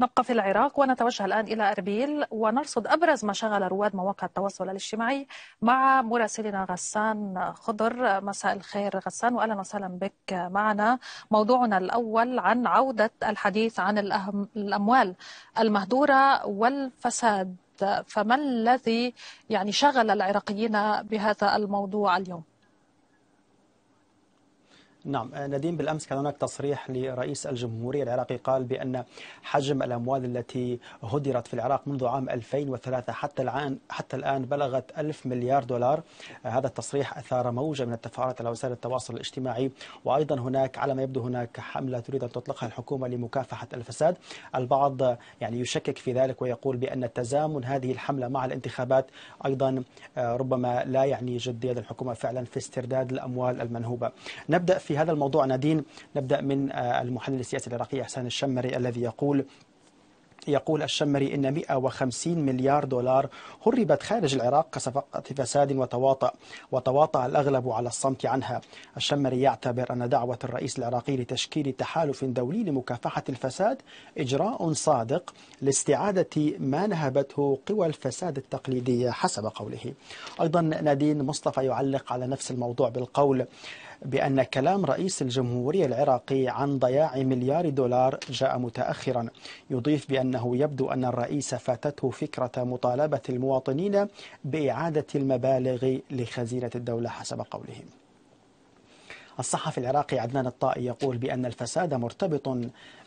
نبقى في العراق ونتوجه الآن إلى أربيل ونرصد أبرز ما شغل رواد مواقع التواصل الاجتماعي مع مراسلنا غسان خضر مساء الخير غسان وأهلا وسهلا بك معنا موضوعنا الأول عن عودة الحديث عن الأهم الأموال المهدورة والفساد فما الذي يعني شغل العراقيين بهذا الموضوع اليوم؟ نعم آه، نديم بالأمس كان هناك تصريح لرئيس الجمهورية العراقي قال بأن حجم الأموال التي هدرت في العراق منذ عام 2003 حتى الآن حتى الآن بلغت 1000 مليار دولار آه، هذا التصريح أثار موجة من التفاعلات على وسائل التواصل الاجتماعي وأيضا هناك على ما يبدو هناك حملة تريد أن تطلقها الحكومة لمكافحة الفساد البعض يعني يشكك في ذلك ويقول بأن تزامن هذه الحملة مع الانتخابات أيضا آه، ربما لا يعني جدية الحكومة فعلا في استرداد الأموال المنهوبة نبدأ في في هذا الموضوع نادين نبدأ من آه، المحلل السياسي العراقي حسان الشمري الذي يقول يقول الشمري إن 150 مليار دولار هربت خارج العراق كصفقة فساد وتواطأ وتواطأ الأغلب على الصمت عنها الشمري يعتبر أن دعوة الرئيس العراقي لتشكيل تحالف دولي لمكافحة الفساد إجراء صادق لاستعادة ما نهبته قوى الفساد التقليدية حسب قوله أيضا نادين مصطفى يعلق على نفس الموضوع بالقول بأن كلام رئيس الجمهورية العراقي عن ضياع مليار دولار جاء متأخرا يضيف بأنه يبدو أن الرئيس فاتته فكرة مطالبة المواطنين بإعادة المبالغ لخزينة الدولة حسب قولهم الصحفي العراقي عدنان الطائي يقول بأن الفساد مرتبط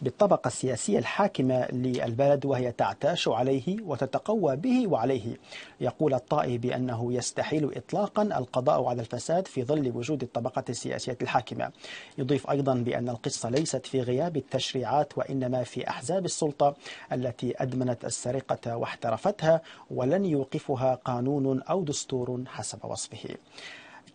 بالطبقة السياسية الحاكمة للبلد وهي تعتاش عليه وتتقوى به وعليه يقول الطائي بأنه يستحيل إطلاقا القضاء على الفساد في ظل وجود الطبقة السياسية الحاكمة يضيف أيضا بأن القصة ليست في غياب التشريعات وإنما في أحزاب السلطة التي أدمنت السرقة واحترفتها ولن يوقفها قانون أو دستور حسب وصفه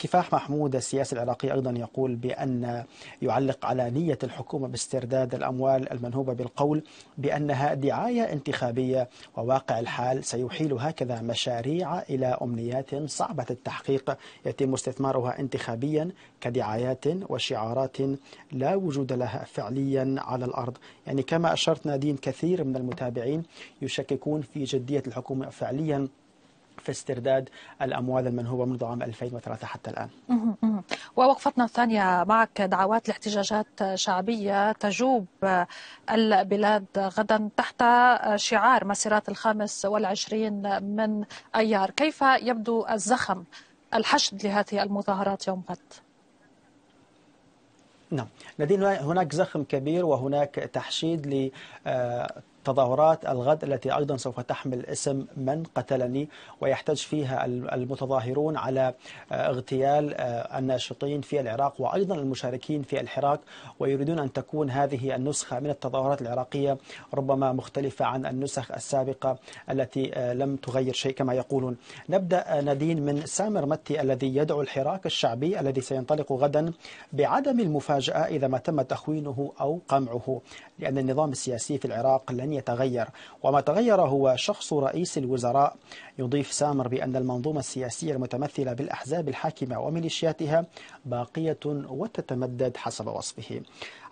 كفاح محمود السياسي العراقي أيضا يقول بأن يعلق على نية الحكومة باسترداد الأموال المنهوبة بالقول بأنها دعاية انتخابية وواقع الحال سيحيل هكذا مشاريع إلى أمنيات صعبة التحقيق يتم استثمارها انتخابيا كدعايات وشعارات لا وجود لها فعليا على الأرض يعني كما أشرت نادين كثير من المتابعين يشككون في جدية الحكومة فعليا في استرداد الأموال المنهوبة منذ عام 2003 حتى الآن ووقفتنا الثانية معك دعوات لاحتجاجات شعبية تجوب البلاد غدا تحت شعار مسيرات الخامس والعشرين من أيار كيف يبدو الزخم الحشد لهذه المظاهرات يوم غد؟ نعم لدينا هناك زخم كبير وهناك تحشيد ل آه، تظاهرات الغد التي أيضا سوف تحمل اسم من قتلني ويحتج فيها المتظاهرون على آه، اغتيال آه، الناشطين في العراق وأيضا المشاركين في الحراك ويريدون أن تكون هذه النسخة من التظاهرات العراقية ربما مختلفة عن النسخ السابقة التي آه، لم تغير شيء كما يقولون نبدأ ندين من سامر متي الذي يدعو الحراك الشعبي الذي سينطلق غدا بعدم المفاجأة إذا ما تم تخوينه أو قمعه لأن النظام السياسي في العراق لن لن يتغير وما تغير هو شخص رئيس الوزراء يضيف سامر بأن المنظومة السياسية المتمثلة بالأحزاب الحاكمة وميليشياتها باقية وتتمدد حسب وصفه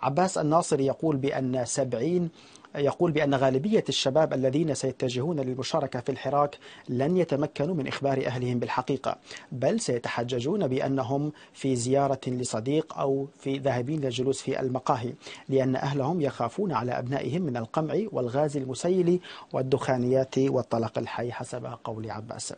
عباس الناصر يقول بأن سبعين يقول بأن غالبية الشباب الذين سيتجهون للمشاركة في الحراك لن يتمكنوا من إخبار أهلهم بالحقيقة بل سيتحججون بأنهم في زيارة لصديق أو في ذاهبين للجلوس في المقاهي لأن أهلهم يخافون على أبنائهم من القمع والغاز المسيل والدخانيات والطلاق الحي حسب قول عباس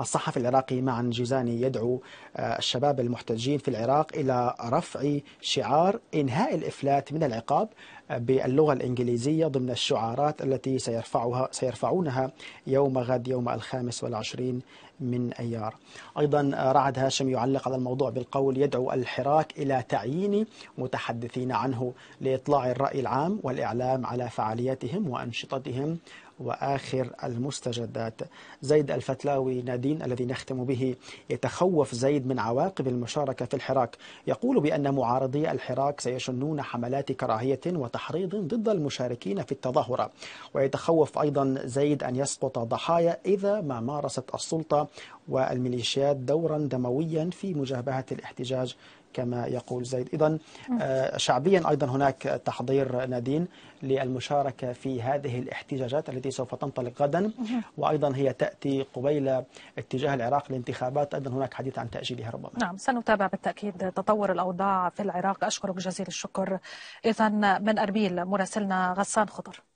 الصحفي العراقي معا جيزاني يدعو آه، الشباب المحتجين في العراق إلى رفع شعار إنهاء الإفلات من العقاب باللغة الإنجليزية ضمن الشعارات التي سيرفعها سيرفعونها يوم غد يوم الخامس والعشرين من أيار أيضا رعد هاشم يعلق على الموضوع بالقول يدعو الحراك إلى تعيين متحدثين عنه لإطلاع الرأي العام والإعلام على فعالياتهم وأنشطتهم وآخر المستجدات زيد الفتلاوي نادين الذي نختم به يتخوف زيد من عواقب المشاركة في الحراك يقول بأن معارضي الحراك سيشنون حملات كراهية وتحريم تحريض ضد المشاركين في التظاهرة ويتخوف أيضا زيد أن يسقط ضحايا إذا ما مارست السلطة والميليشيات دورا دمويا في مجابهة الاحتجاج كما يقول زيد إذا آه، شعبيا أيضا هناك تحضير نادين للمشاركة في هذه الاحتجاجات التي سوف تنطلق غدا وأيضا هي تأتي قبيل اتجاه العراق للانتخابات أيضا هناك حديث عن تأجيلها ربما نعم سنتابع بالتأكيد تطور الأوضاع في العراق أشكرك جزيل الشكر إذا من أربيل مراسلنا غسان خضر